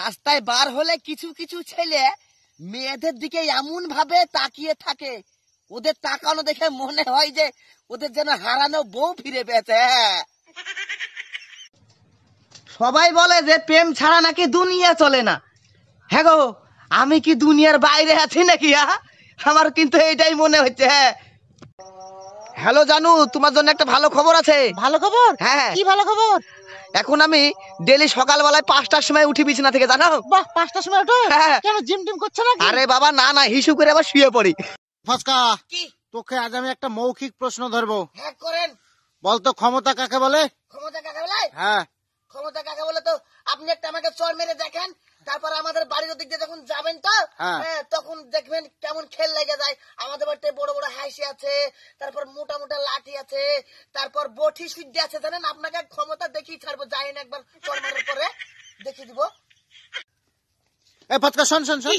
রাস্তায় বার হলে কিছু কিছু ছেলে মেয়েদের দিকে এমন ভাবে তাকিয়ে থাকে ওদের তাকানো দেখে মনে হয় যে ওদের যেন হারানো বউ ফিরে পেয়েছে হ্যাঁ। সবাই বলে যে প্রেম ছাড়া নাকি দুনিয়া চলে না হ্যাঁ গো আমি কি দুনিয়ার বাইরে আছি নাকি হ্যাঁ? আমার কিন্তু এটাই মনে হচ্ছে হ্যাঁ হ্যালো জানু তোমার জন্য একটা ভালো খবর আছে ভালো খবর হ্যাঁ, হ্যাঁ। কি ভালো খবর এখন আমি ডেলি সকালবেলায় পাঁচটার সময় উঠি বিছানা থেকে জানো বাহ পাঁচটার সময় উঠো হ্যাঁ, হ্যাঁ কেন জিম টিম করছো না আরে বাবা না না হিসু করে আবার শুয়ে পড়ি ফসকা তোকে আজ আমি একটা মৌখিক প্রশ্ন ধরবো হ্যাঁ করেন বলতো ক্ষমতা কাকে বলে ক্ষমতা কাকে বলে হ্যাঁ ক্ষমতা কাকে বলে তো আপনি একটা আমাকে চোর মেরে দেখেন তারপরে আমাদের বাড়ির ওদিক দিয়ে যখন যাবেন তো হ্যাঁ। হ্যাঁ, তখন দেখবেন কেমন খেল লেগে যায় আমাদের বাড়িতে বড় বড় হাসি আছে তারপর মোটা মোটা লাঠি আছে তারপর বঠি সিদ্ধি আছে জানেন আপনাকে ক্ষমতা দেখিয়ে ছাড়বো যাই না একবার চরমারের উপরে দেখিয়ে দিব এ ফটকা শোন শোন শোন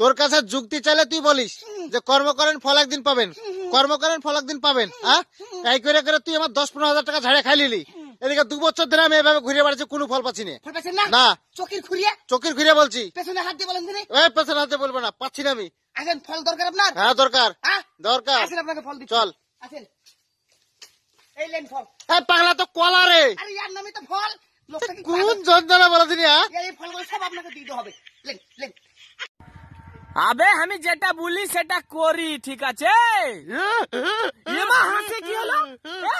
তোর কাছে যুক্তি চালে তুই বলিস যে কর্ম করেন ফল একদিন পাবেন কর্ম করেন ফল একদিন পাবেন হ্যাঁ তাই করে করে তুই আমার দশ পনেরো হাজার টাকা ঝাড়ে খাইলিলি এদিকে দু বছর ধরে আমি এভাবে ঘুরে বেড়াচ্ছি কোনো ফল পাচ্ছি না না চকির ঘুরিয়ে চকির ঘুরিয়ে বলছি পেছনে হাত দিয়ে বলেন পেছনে হাত দিয়ে বলবো না পাচ্ছি না আমি আসেন ফল দরকার আপনার হ্যাঁ দরকার দরকার আসেন আপনাকে ফল দিচ্ছি চল আসেন এই লেন ফল পাগলা তো কলা রে আরে ইয়ার তো ফল কোন দিনি হ্যাঁ? এই ফলগুলো সব আপনাকে দিতে হবে লেন লেন আবে আমি যেটা বলি সেটা করি ঠিক আছে হ্যাঁ, হ্যাঁ। হাসি কি হলো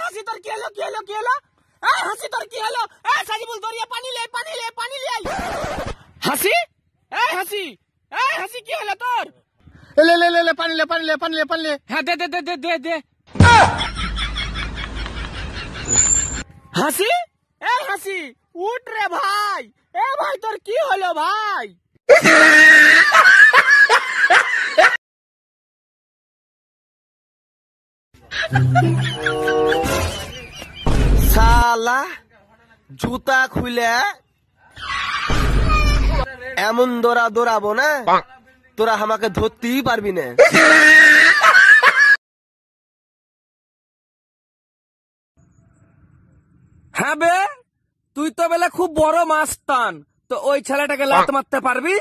হাসি তোর কি হলো কি হলো কি হলো এই হাসি তোর কি হলো এই সাজিবুল দরিয়া পানি লে পানি লে পানি লে হাসি এ হাসি এ হাসি কি হলো তোর লে লে লে লে পানি লে পানি লে পানি লে পানি লে হ্যাঁ দে দে দে দে দে দে হাসি এ হাসি উঠ রে ভাই এ ভাই তোর কি হলো ভাই Ha সালা জুতা খুলে এমন দৌড়া দৌড়াবো না তোরা আমাকে ধরতেই পারবি না হ্যাঁ বে তুই তো বেলা খুব বড় মাছ টান তো ওই ছেলেটাকে লাত মারতে পারবি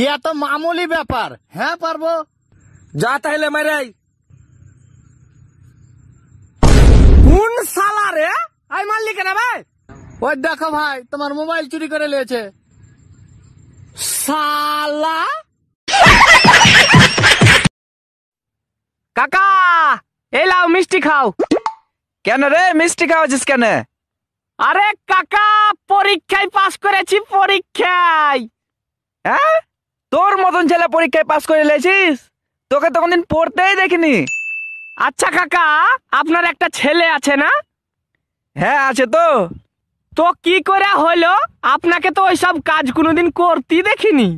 ইয়া তো মামুলি ব্যাপার হ্যাঁ পারবো যা তাহলে মারাই কোন সালা রে আই মারলি কেন ভাই ওই দেখো ভাই তোমার মোবাইল চুরি করে নিয়েছে সালা কাকা এই লাও মিষ্টি খাও কেন রে মিষ্টি খাওয়াছিস কেন আরে কাকা পরীক্ষায় পাশ করেছি পরীক্ষায় হ্যাঁ তোর মতন ছেলে পরীক্ষায় পাশ করে লেছিস তোকে তো কোনদিন পড়তেই দেখিনি আচ্ছা কাকা আপনার একটা ছেলে আছে না হ্যাঁ আছে তো তো কি করে হলো আপনাকে তো ওইসব কাজ কোনোদিন করতে দেখিনি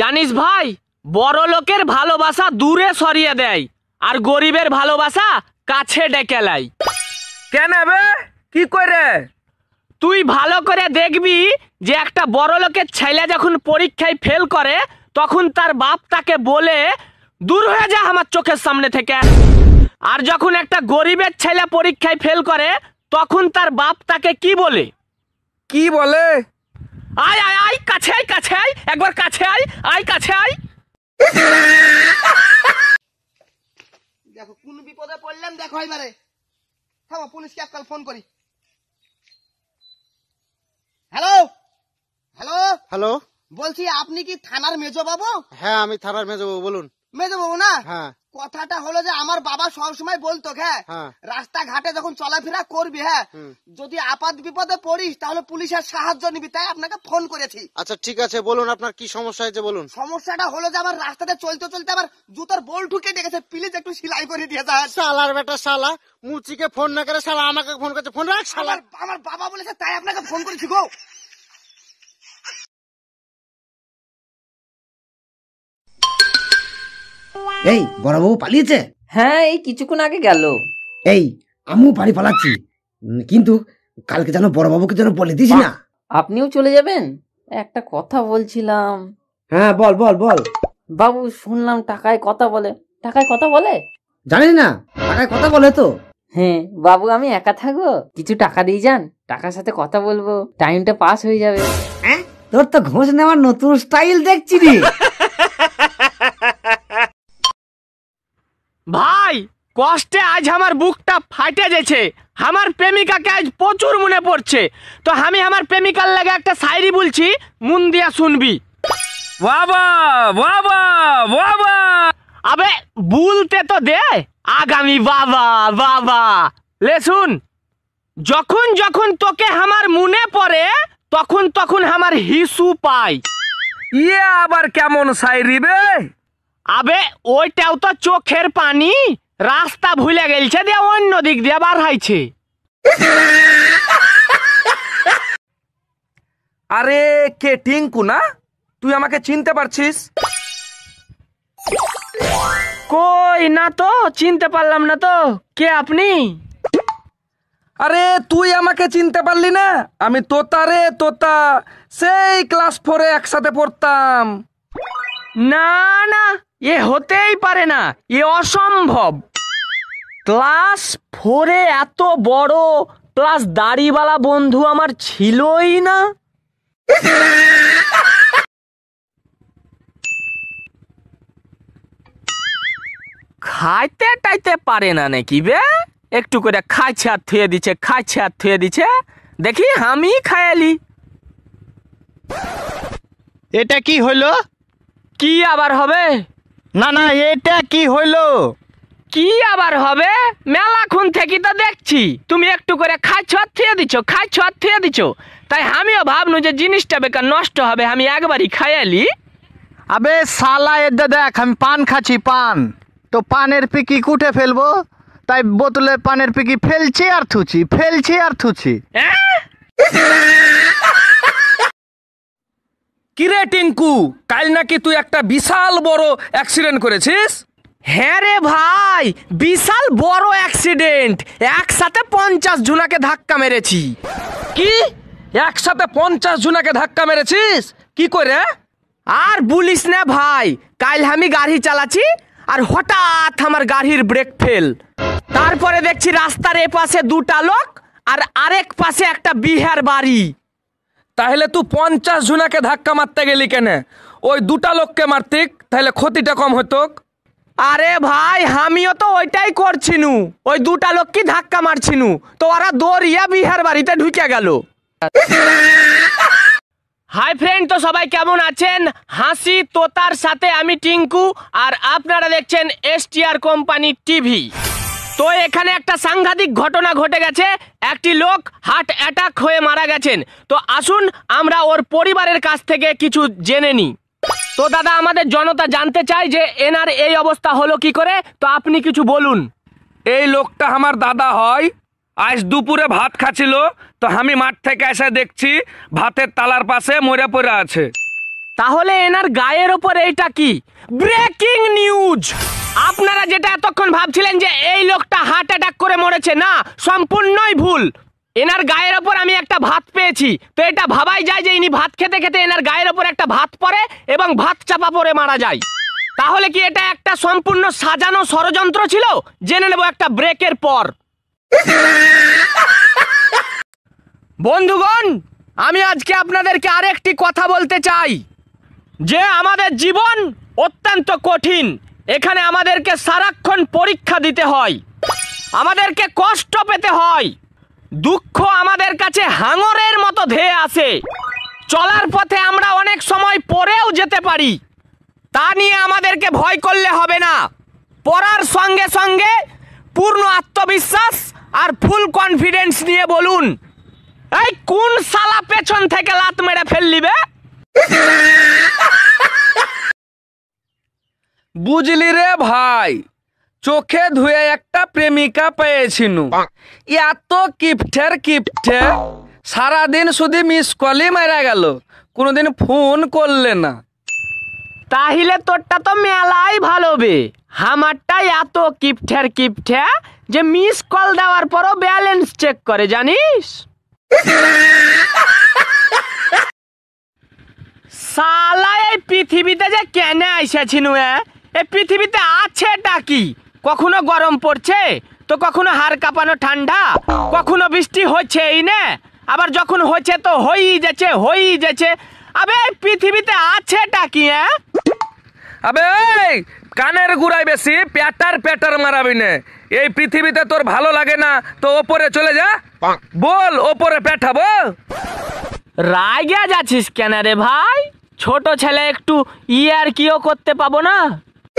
জানিস ভাই বড় লোকের ভালোবাসা দূরে সরিয়ে দেয় আর গরিবের ভালোবাসা কাছে ডেকে কেন বে কি করে তুই ভালো করে দেখবি যে একটা বড় লোকের ছেলে যখন পরীক্ষায় ফেল করে তখন তার বাপ তাকে বলে দূর হয়ে যা আমার চোখের সামনে থেকে আর যখন একটা গরিবের ছেলে পরীক্ষায় ফেল করে তখন তার বাপ তাকে কি বলে কি বলে আয় আয় আয় কাছে আয় কাছে আয় একবার কাছে আয় আয় কাছে আয় দেখো কোন বিপদে পড়লাম দেখো এবারে থামো কে এককাল ফোন করি হ্যালো হ্যালো হ্যালো বলছি আপনি কি থানার মেজো বাবু হ্যাঁ আমি থানার মেজো বাবু বলুন মেজো বাবু না হ্যাঁ কথাটা হলো যে আমার বাবা সবসময় বলতো হ্যাঁ, হ্যাঁ। রাস্তা ঘাটে যখন চলাফেরা করবি হ্যাঁ যদি আপাত বিপদে পড়িস তাহলে পুলিশের সাহায্য নিবি তাই আপনাকে ফোন করেছি আচ্ছা ঠিক আছে বলুন আপনার কি সমস্যা হয়েছে বলুন সমস্যাটা হলো যে আমার রাস্তাতে চলতে চলতে আমার জুতার বল ঢুকে ডেকেছে প্লিজ একটু সেলাই করে দিয়ে যা শালার বেটা শালা মুচিকে ফোন না করে শালা আমাকে ফোন করেছে ফোন রাখ শালা আমার বাবা বলেছে তাই আপনাকে ফোন করেছি গো এই বড়বাবু পালিয়েছে হ্যাঁ এই কিছুক্ষণ আগে গেল এই আমিও বাড়ি পালাচ্ছি কিন্তু কালকে যেন বড়বাবুকে যেন বলে দিস না আপনিও চলে যাবেন একটা কথা বলছিলাম হ্যাঁ বল বল বল বাবু শুনলাম টাকায় কথা বলে টাকায় কথা বলে জানিস না টাকায় কথা বলে তো হ্যাঁ বাবু আমি একা থাকবো কিছু টাকা দিয়ে যান টাকার সাথে কথা বলবো টাইমটা পাস হয়ে যাবে হ্যাঁ, তোর তো ঘোষ নেওয়ার নতুন স্টাইল দেখছি রে ভাই কষ্টে আজ আমার বুকটা ফাটে গেছে আমার প্রেমিকাকে আজ প্রচুর মনে পড়ছে তো আমি আমার প্রেমিকার লাগে একটা শায়রি বলছি মুন দিয়া শুনবি বাবা বাবা বা আবে বলতে তো দে আগামী বাবা বাবা লে শুন যখন যখন তোকে আমার মনে পড়ে তখন তখন আমার হিসু পাই ইয়ে আবার কেমন সাইরি বে আবে ওইটাও তো চোখের পানি রাস্তা ভুলে গেলছে দিয়ে অন্য দিক দিয়ে বার হাইছে আরে কে টিঙ্কু না তুই আমাকে চিনতে পারছিস কই না তো চিনতে পারলাম না তো কে আপনি আরে তুই আমাকে চিনতে পারলি না আমি তোতা রে তোতা সেই ক্লাস ফোরে একসাথে পড়তাম না না এ হতেই পারে না এ অসম্ভব ক্লাস ফোরে এত বড় প্লাস দাড়িওয়ালা বন্ধু আমার ছিলই না খাইতে টাইতে পারে না নাকি বে একটু করে খাইছে আর থুয়ে দিছে খাইছে আর থুয়ে দিছে দেখি আমি খায়ালি এটা কি হলো কি আবার হবে না না এটা কি হইলো কি আবার হবে মেলা খুন থেকে তো দেখছি তুমি একটু করে খাই ছোঁয়া থিয়ে দিছো খাই ছোঁয়া থেয়ে দিছো তাই আমিও ভাবনু যে জিনিসটা বেকার নষ্ট হবে আমি একবারই খাইয়ালি আবে সালা এদ দেখ আমি পান খাচ্ছি পান তো পানের পিকি কুটে ফেলবো তাই বোতলে পানের পিকি ফেলছি আর থুচি ফেলছি আর থুচি হ্যাঁ? কিরে টিঙ্কু কাল নাকি তুই একটা বিশাল বড় অ্যাক্সিডেন্ট করেছিস হ্যাঁ রে ভাই বিশাল বড় অ্যাক্সিডেন্ট একসাথে পঞ্চাশ জোনাকে ধাক্কা মেরেছি কি একসাথে পঞ্চাশ জোনাকে ধাক্কা মেরেছিস কি করে আর বলিস না ভাই কাল আমি গাড়ি চালাচ্ছি আর হঠাৎ আমার গাড়ির ব্রেক ফেল তারপরে দেখছি রাস্তার এপাশে দুটা লোক আর আরেক পাশে একটা বিহার বাড়ি তাহলে তুই পঞ্চাশ জুনাকে ধাক্কা মারতে গেলি কেনে ওই দুটা লোককে মারতিক তাহলে ক্ষতিটা কম হতো আরে ভাই আমিও তো ওইটাই করছি নু ওই দুটা লোককে ধাক্কা মারছি নু তো ওরা দৌড়িয়া বিহার বাড়িতে ঢুকে গেল হাই ফ্রেন্ড তো সবাই কেমন আছেন হাসি তোতার সাথে আমি টিঙ্কু আর আপনারা দেখছেন এসটিআর কোম্পানি টিভি তো এখানে একটা সাংঘাতিক ঘটনা ঘটে গেছে একটি লোক হার্ট অ্যাটাক হয়ে মারা গেছেন তো আসুন আমরা ওর পরিবারের কাছ থেকে কিছু জেনে নিই তো দাদা আমাদের জনতা জানতে চায় যে এনার এই অবস্থা হলো কি করে তো আপনি কিছু বলুন এই লোকটা আমার দাদা হয় আজ দুপুরে ভাত খাচ্ছিল তো আমি মাঠ থেকে এসে দেখছি ভাতের তালার পাশে মরে পড়ে আছে তাহলে এনার গায়ের ওপর এইটা কি ব্রেকিং নিউজ আপনারা যেটা এতক্ষণ ভাবছিলেন যে এই লোকটা হার্ট অ্যাটাক করে মরেছে না সম্পূর্ণই ভুল এনার গায়ের ওপর আমি একটা ভাত পেয়েছি তো এটা ভাবাই যায় যে ইনি ভাত খেতে খেতে এনার গায়ের ওপর একটা ভাত পড়ে এবং ভাত চাপা পরে মারা যায় তাহলে কি এটা একটা সম্পূর্ণ সাজানো ষড়যন্ত্র ছিল জেনে নেব একটা ব্রেকের পর বন্ধুগণ আমি আজকে আপনাদেরকে আরেকটি কথা বলতে চাই যে আমাদের জীবন অত্যন্ত কঠিন এখানে আমাদেরকে সারাক্ষণ পরীক্ষা দিতে হয় আমাদেরকে কষ্ট পেতে হয় দুঃখ আমাদের কাছে হাঙরের মতো ধেয়ে আসে চলার পথে আমরা অনেক সময় পরেও যেতে পারি তা নিয়ে আমাদেরকে ভয় করলে হবে না পড়ার সঙ্গে সঙ্গে পূর্ণ আত্মবিশ্বাস আর ফুল কনফিডেন্স নিয়ে বলুন এই কোন সালা পেছন থেকে লাত মেরে ফেললিবে বুঝলি রে ভাই চোখে ধুয়ে একটা প্রেমিকা পেয়েছিনু এত কিপঠের কিপঠে সারাদিন শুধু মিস কলই মারা গেল কোনোদিন ফোন করলে না তাহলে তোরটা তো মেলাই ভালো বে আমারটা এত কিপঠের কিপঠে যে মিস কল দেওয়ার পরও ব্যালেন্স চেক করে জানিস সালা এই পৃথিবীতে যে কেন আইসাছি নু এ পৃথিবীতে আছেটা কি কখনো গরম পড়ছে তো কখনো হাড় কাঁপানো ঠান্ডা কখনো বৃষ্টি এই না আবার যখন হচ্ছে তো হয়েই যাচ্ছে হয়েই যাচ্ছে আবে পৃথিবীতে আছেটা কি হ্যাঁ আবে কানের গুড়াই বেশি প্যাটার প্যাটার মারাবি না এই পৃথিবীতে তোর ভালো লাগে না তো ওপরে চলে যা বল ওপরে প্যাঠাবো রাগে যাচ্ছিস কেন রে ভাই ছোট ছেলে একটু ইয়ার কিও করতে পাবো না